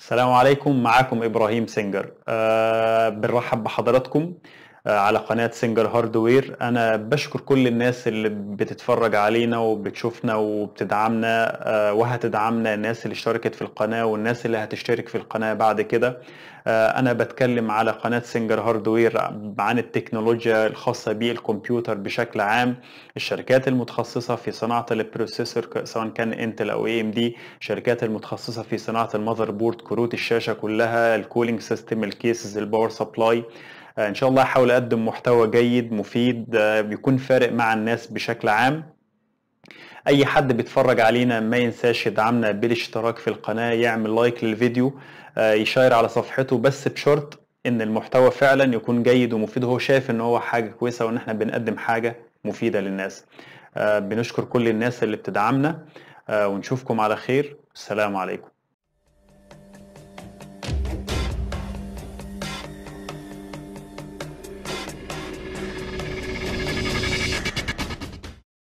السلام عليكم معاكم ابراهيم سنجر أه بنرحب بحضراتكم آه، على قناة سينجر هاردوير أنا بشكر كل الناس اللي بتتفرج علينا وبتشوفنا وبتدعمنا آه، وهتدعمنا الناس اللي اشتركت في القناة والناس اللي هتشترك في القناة بعد كده آه، أنا بتكلم على قناة سينجر هاردوير عن التكنولوجيا الخاصة بالكمبيوتر بشكل عام الشركات المتخصصة في صناعة البروسيسور سواء كان انتل أو اي ام دي الشركات المتخصصة في صناعة المذر بورد كروت الشاشة كلها الكولينج سيستم الكيسز الباور سبلاي ان شاء الله احاول اقدم محتوى جيد مفيد آه، بيكون فارق مع الناس بشكل عام اي حد بيتفرج علينا ما ينساش يدعمنا بالاشتراك في القناه يعمل لايك للفيديو آه، يشير على صفحته بس بشرط ان المحتوى فعلا يكون جيد ومفيد هو شايف ان هو حاجه كويسه وان احنا بنقدم حاجه مفيده للناس آه، بنشكر كل الناس اللي بتدعمنا ونشوفكم على خير السلام عليكم